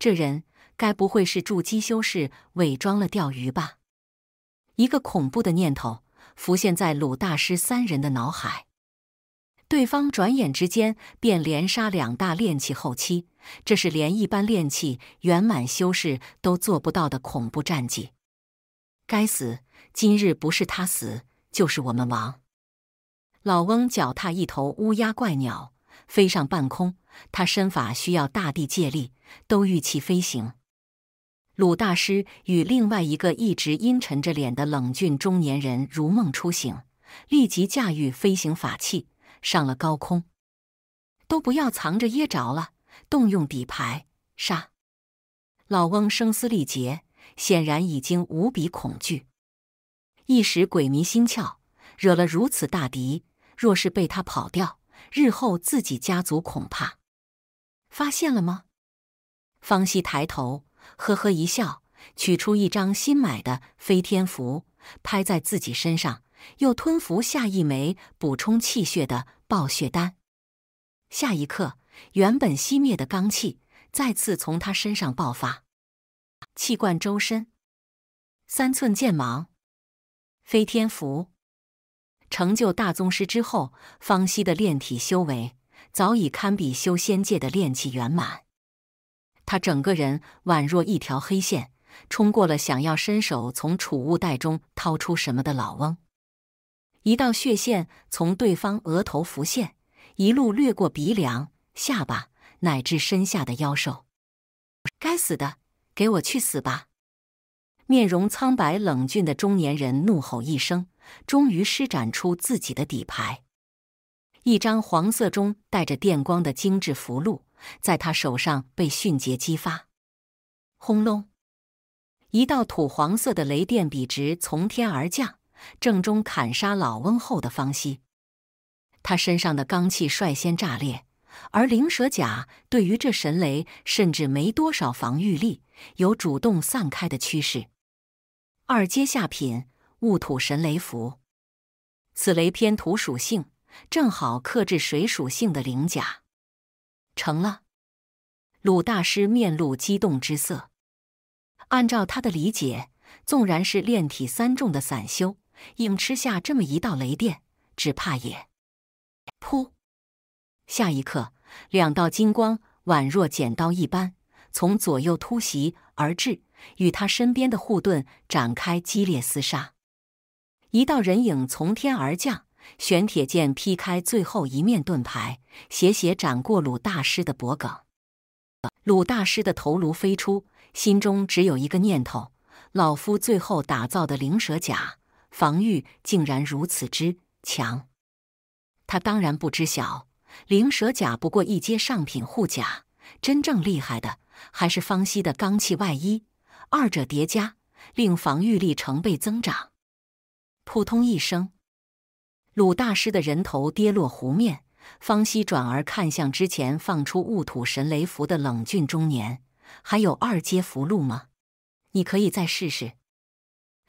这人该不会是筑基修士伪装了钓鱼吧？一个恐怖的念头浮现在鲁大师三人的脑海。对方转眼之间便连杀两大炼器后期，这是连一般炼器圆满修士都做不到的恐怖战绩。该死！今日不是他死，就是我们亡。老翁脚踏一头乌鸦怪鸟，飞上半空。他身法需要大地借力，都御气飞行。鲁大师与另外一个一直阴沉着脸的冷峻中年人如梦初醒，立即驾驭飞行法器上了高空。都不要藏着掖着了，动用底牌，杀！老翁声嘶力竭，显然已经无比恐惧，一时鬼迷心窍，惹了如此大敌。若是被他跑掉，日后自己家族恐怕。发现了吗？方西抬头，呵呵一笑，取出一张新买的飞天符，拍在自己身上，又吞服下一枚补充气血的暴血丹。下一刻，原本熄灭的罡气再次从他身上爆发，气贯周身，三寸剑芒，飞天符。成就大宗师之后，方西的炼体修为。早已堪比修仙界的炼气圆满，他整个人宛若一条黑线，冲过了想要伸手从储物袋中掏出什么的老翁。一道血线从对方额头浮现，一路掠过鼻梁、下巴，乃至身下的妖兽。该死的，给我去死吧！面容苍白冷峻的中年人怒吼一声，终于施展出自己的底牌。一张黄色中带着电光的精致符箓，在他手上被迅捷激发，轰隆！一道土黄色的雷电笔直从天而降，正中砍杀老翁后的方西。他身上的罡气率先炸裂，而灵蛇甲对于这神雷甚至没多少防御力，有主动散开的趋势。二阶下品戊土神雷符，此雷偏土属性。正好克制水属性的灵甲，成了。鲁大师面露激动之色。按照他的理解，纵然是炼体三重的散修，硬吃下这么一道雷电，只怕也……噗！下一刻，两道金光宛若剪刀一般，从左右突袭而至，与他身边的护盾展开激烈厮杀。一道人影从天而降。玄铁剑劈开最后一面盾牌，斜斜斩过鲁大师的脖颈，鲁大师的头颅飞出，心中只有一个念头：老夫最后打造的灵蛇甲防御竟然如此之强。他当然不知晓，灵蛇甲不过一阶上品护甲，真正厉害的还是方西的罡气外衣，二者叠加，令防御力成倍增长。扑通一声。鲁大师的人头跌落湖面，方希转而看向之前放出戊土神雷符的冷峻中年，还有二阶符箓吗？你可以再试试。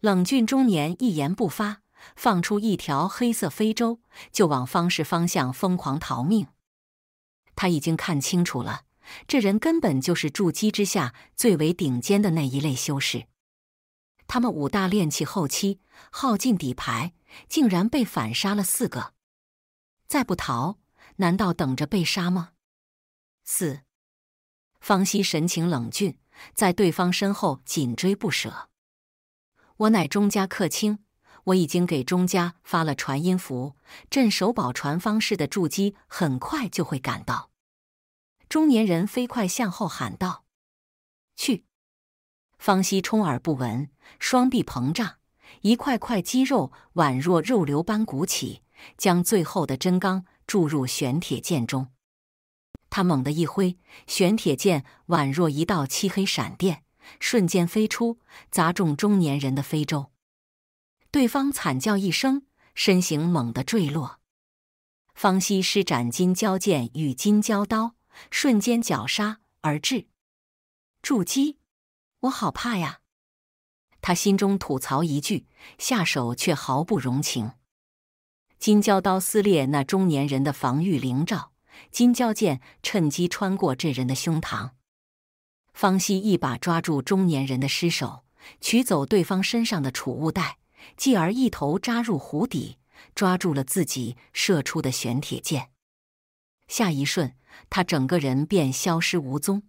冷峻中年一言不发，放出一条黑色飞舟，就往方氏方向疯狂逃命。他已经看清楚了，这人根本就是筑基之下最为顶尖的那一类修士。他们五大炼气后期耗尽底牌，竟然被反杀了四个。再不逃，难道等着被杀吗？四，方希神情冷峻，在对方身后紧追不舍。我乃钟家客卿，我已经给钟家发了传音符，镇守宝传方氏的筑基很快就会赶到。中年人飞快向后喊道：“去！”方西充耳不闻，双臂膨胀，一块块肌肉宛若肉瘤般鼓起，将最后的真刚注入玄铁剑中。他猛地一挥，玄铁剑宛若一道漆黑闪电，瞬间飞出，砸中中年人的非洲。对方惨叫一声，身形猛地坠落。方西施展金蛟剑与金蛟刀，瞬间绞杀而至，筑基。我好怕呀！他心中吐槽一句，下手却毫不容情。金蛟刀撕裂那中年人的防御灵罩，金蛟剑趁机穿过这人的胸膛。方希一把抓住中年人的尸首，取走对方身上的储物袋，继而一头扎入湖底，抓住了自己射出的玄铁剑。下一瞬，他整个人便消失无踪。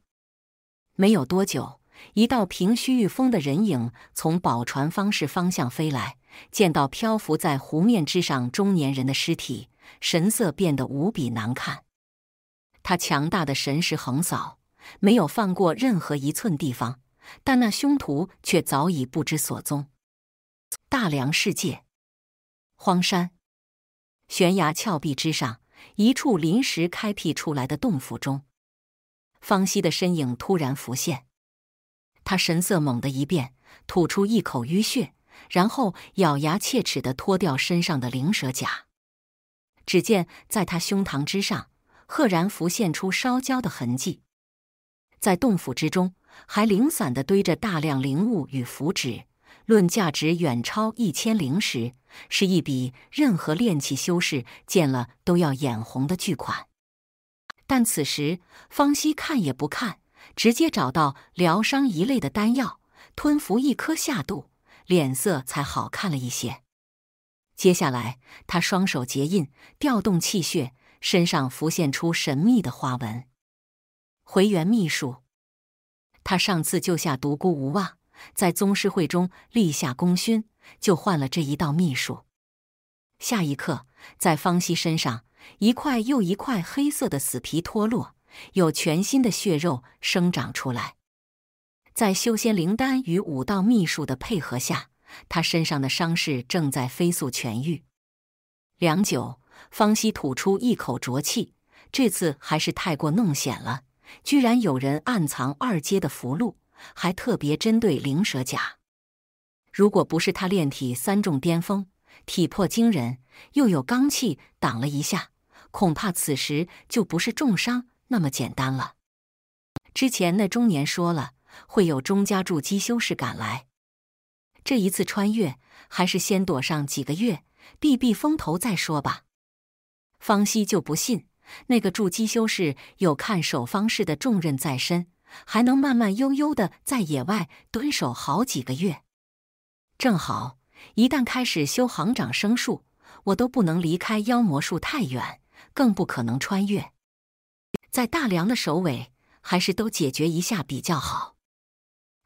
没有多久。一道凭虚御风的人影从宝船方式方向飞来，见到漂浮在湖面之上中年人的尸体，神色变得无比难看。他强大的神识横扫，没有放过任何一寸地方，但那凶徒却早已不知所踪。大梁世界，荒山，悬崖峭壁之上一处临时开辟出来的洞府中，方西的身影突然浮现。他神色猛地一变，吐出一口淤血，然后咬牙切齿的脱掉身上的灵蛇甲。只见在他胸膛之上，赫然浮现出烧焦的痕迹。在洞府之中，还零散的堆着大量灵物与符纸，论价值远超一千灵石，是一笔任何炼器修士见了都要眼红的巨款。但此时方西看也不看。直接找到疗伤一类的丹药，吞服一颗下肚，脸色才好看了一些。接下来，他双手结印，调动气血，身上浮现出神秘的花纹。回元秘术，他上次救下独孤无望，在宗师会中立下功勋，就换了这一道秘术。下一刻，在方西身上，一块又一块黑色的死皮脱落。有全新的血肉生长出来，在修仙灵丹与武道秘术的配合下，他身上的伤势正在飞速痊愈。良久，方希吐出一口浊气。这次还是太过弄险了，居然有人暗藏二阶的符箓，还特别针对灵蛇甲。如果不是他炼体三重巅峰，体魄惊人，又有罡气挡了一下，恐怕此时就不是重伤。那么简单了。之前那中年说了，会有钟家筑基修士赶来。这一次穿越，还是先躲上几个月，避避风头再说吧。方希就不信那个筑基修士有看守方式的重任在身，还能慢慢悠悠的在野外蹲守好几个月。正好，一旦开始修行长生术，我都不能离开妖魔术太远，更不可能穿越。在大梁的首尾，还是都解决一下比较好。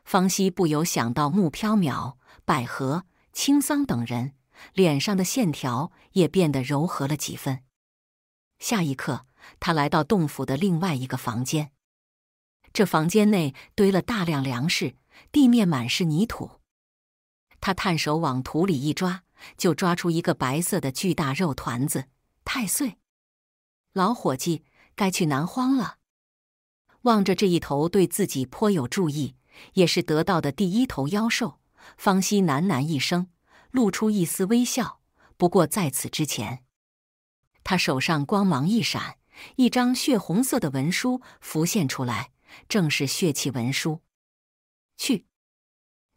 方希不由想到木飘渺、百合、青桑等人脸上的线条也变得柔和了几分。下一刻，他来到洞府的另外一个房间，这房间内堆了大量粮食，地面满是泥土。他探手往土里一抓，就抓出一个白色的巨大肉团子。太岁，老伙计。该去南荒了。望着这一头对自己颇有注意，也是得到的第一头妖兽，方希喃喃一声，露出一丝微笑。不过在此之前，他手上光芒一闪，一张血红色的文书浮现出来，正是血气文书。去。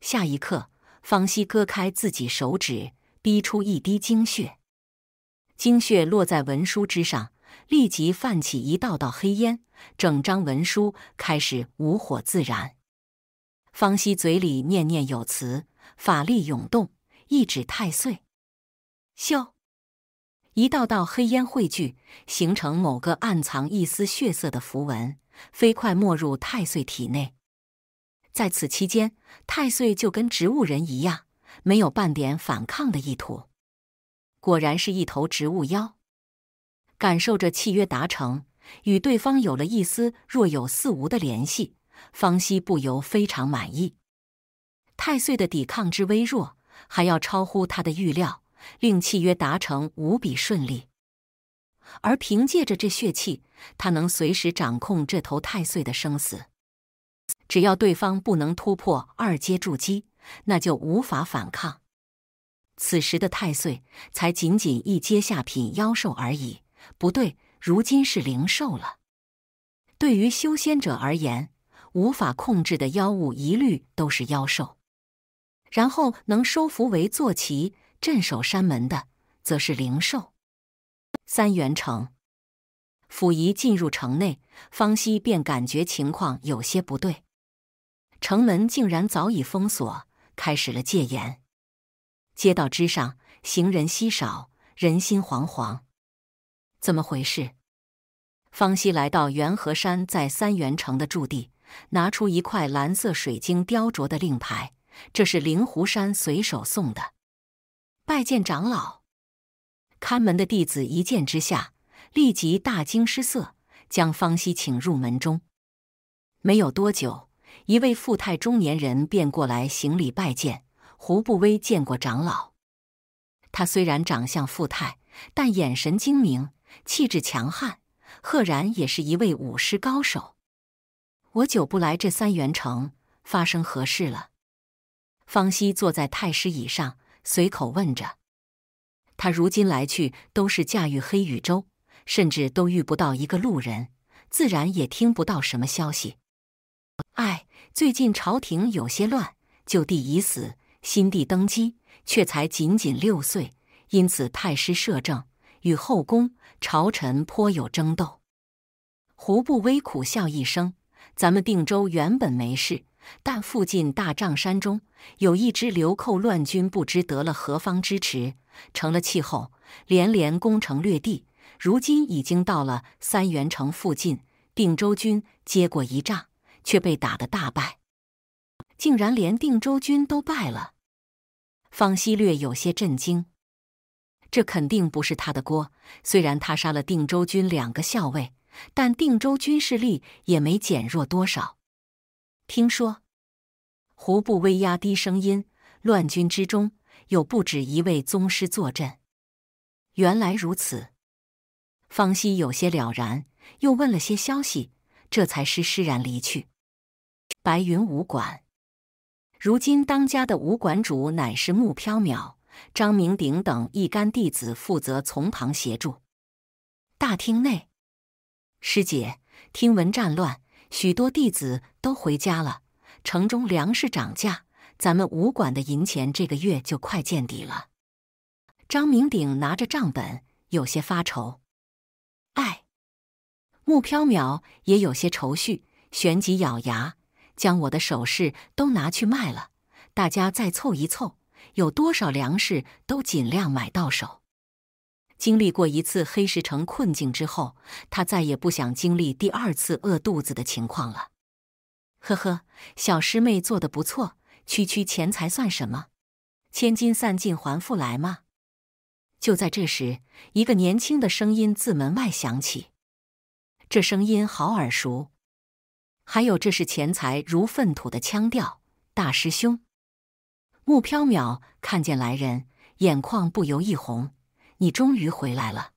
下一刻，方希割开自己手指，滴出一滴精血，精血落在文书之上。立即泛起一道道黑烟，整张文书开始无火自燃。方希嘴里念念有词，法力涌动，一指太岁。咻，一道道黑烟汇聚，形成某个暗藏一丝血色的符文，飞快没入太岁体内。在此期间，太岁就跟植物人一样，没有半点反抗的意图。果然是一头植物妖。感受着契约达成，与对方有了一丝若有似无的联系，方希不由非常满意。太岁的抵抗之微弱，还要超乎他的预料，令契约达成无比顺利。而凭借着这血气，他能随时掌控这头太岁的生死。只要对方不能突破二阶筑基，那就无法反抗。此时的太岁才仅仅一阶下品妖兽而已。不对，如今是灵兽了。对于修仙者而言，无法控制的妖物一律都是妖兽，然后能收服为坐骑、镇守山门的，则是灵兽。三元城，溥仪进入城内，方西便感觉情况有些不对。城门竟然早已封锁，开始了戒严。街道之上，行人稀少，人心惶惶。怎么回事？方西来到元和山在三元城的驻地，拿出一块蓝色水晶雕琢的令牌，这是灵狐山随手送的。拜见长老！看门的弟子一见之下，立即大惊失色，将方西请入门中。没有多久，一位富态中年人便过来行礼拜见，胡不威见过长老。他虽然长相富态，但眼神精明。气质强悍，赫然也是一位武师高手。我久不来这三元城，发生何事了？方希坐在太师椅上，随口问着。他如今来去都是驾驭黑羽宙，甚至都遇不到一个路人，自然也听不到什么消息。哎，最近朝廷有些乱，旧帝已死，新帝登基，却才仅仅六岁，因此太师摄政。与后宫朝臣颇有争斗，胡不威苦笑一声：“咱们定州原本没事，但附近大帐山中有一支流寇乱军，不知得了何方支持，成了气候，连连攻城略地。如今已经到了三原城附近，定州军接过一仗，却被打得大败，竟然连定州军都败了。”方希略有些震惊。这肯定不是他的锅。虽然他杀了定州军两个校尉，但定州军势力也没减弱多少。听说，胡不威压低声音，乱军之中有不止一位宗师坐镇。原来如此，方希有些了然，又问了些消息，这才施施然离去。白云武馆，如今当家的武馆主乃是木飘渺。张明鼎等一干弟子负责从旁协助。大厅内，师姐听闻战乱，许多弟子都回家了。城中粮食涨价，咱们武馆的银钱这个月就快见底了。张明鼎拿着账本，有些发愁。哎，穆飘渺也有些愁绪，旋即咬牙，将我的首饰都拿去卖了，大家再凑一凑。有多少粮食都尽量买到手。经历过一次黑石城困境之后，他再也不想经历第二次饿肚子的情况了。呵呵，小师妹做的不错，区区钱财算什么？千金散尽还复来吗？就在这时，一个年轻的声音自门外响起。这声音好耳熟，还有这是钱财如粪土的腔调。大师兄。木飘渺看见来人，眼眶不由一红：“你终于回来了。”